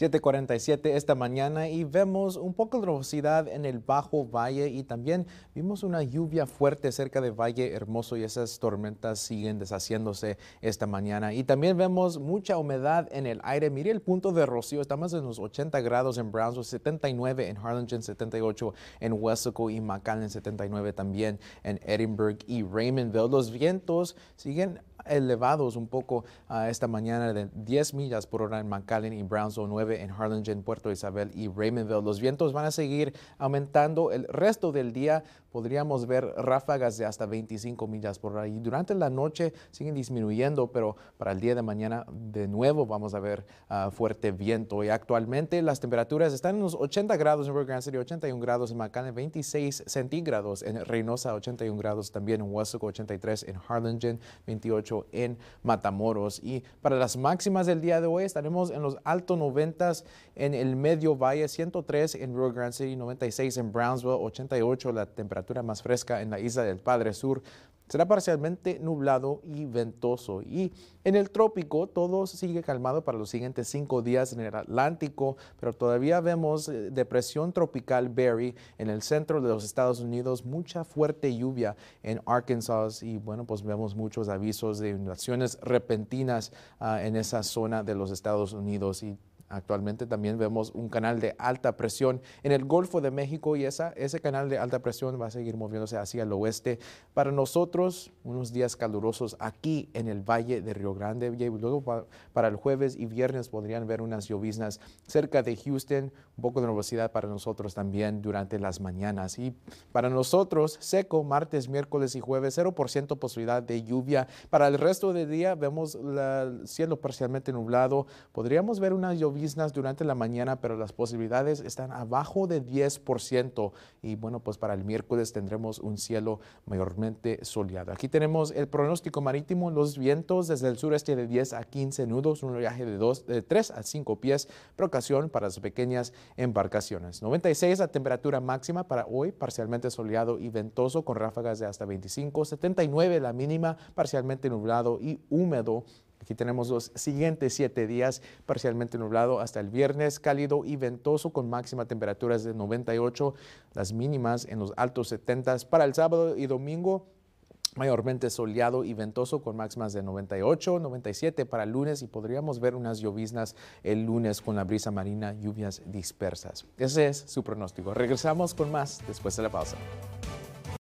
7:47 esta mañana y vemos un poco de nubosidad en el Bajo Valle y también vimos una lluvia fuerte cerca de Valle Hermoso y esas tormentas siguen deshaciéndose esta mañana. Y también vemos mucha humedad en el aire. Mire el punto de rocío, estamos en los 80 grados en Brownsville, 79 en Harlingen, 78 en Wesco y McAllen, 79 también en Edinburgh y Raymondville. Los vientos siguen elevados un poco ah, esta mañana de 10 millas por hora en McAllen y Brownsville 9 en Harlingen, Puerto Isabel y Raymondville. Los vientos van a seguir aumentando el resto del día. Podríamos ver ráfagas de hasta 25 millas por hora y durante la noche siguen disminuyendo, pero para el día de mañana de nuevo vamos a ver ah, fuerte viento. Y actualmente las temperaturas están en los 80 grados en River Grand City, 81 grados en McAllen, 26 centígrados en Reynosa, 81 grados también en y 83 en Harlingen, 28 en Matamoros. Y para las máximas del día de hoy estaremos en los altos 90 en el Medio Valle, 103 en Rio Grande City, 96 en Brownsville, 88 la temperatura más fresca en la Isla del Padre Sur, Será parcialmente nublado y ventoso. Y en el trópico todo sigue calmado para los siguientes cinco días en el Atlántico, pero todavía vemos eh, depresión tropical Barry en el centro de los Estados Unidos, mucha fuerte lluvia en Arkansas y bueno, pues vemos muchos avisos de inundaciones repentinas ah, en esa zona de los Estados Unidos y Actualmente también vemos un canal de alta presión en el Golfo de México y esa, ese canal de alta presión va a seguir moviéndose hacia el oeste. Para nosotros, unos días calurosos aquí en el Valle de Río Grande y luego para el jueves y viernes podrían ver unas lloviznas cerca de Houston, un poco de nubosidad para nosotros también durante las mañanas. Y para nosotros, seco martes, miércoles y jueves, 0% posibilidad de lluvia. Para el resto del día vemos el cielo parcialmente nublado. Podríamos ver unas lluvia durante la mañana, pero las posibilidades están abajo de 10%. Y bueno, pues para el miércoles tendremos un cielo mayormente soleado. Aquí tenemos el pronóstico marítimo, los vientos desde el sureste de 10 a 15 nudos, un viaje de, 2, de 3 a 5 pies, precaución para las pequeñas embarcaciones. 96 la temperatura máxima para hoy, parcialmente soleado y ventoso con ráfagas de hasta 25, 79 la mínima, parcialmente nublado y húmedo Aquí tenemos los siguientes siete días, parcialmente nublado hasta el viernes, cálido y ventoso con máxima temperaturas de 98, las mínimas en los altos 70 para el sábado y domingo mayormente soleado y ventoso con máximas de 98, 97 para el lunes y podríamos ver unas lloviznas el lunes con la brisa marina, lluvias dispersas. Ese es su pronóstico. Regresamos con más después de la pausa.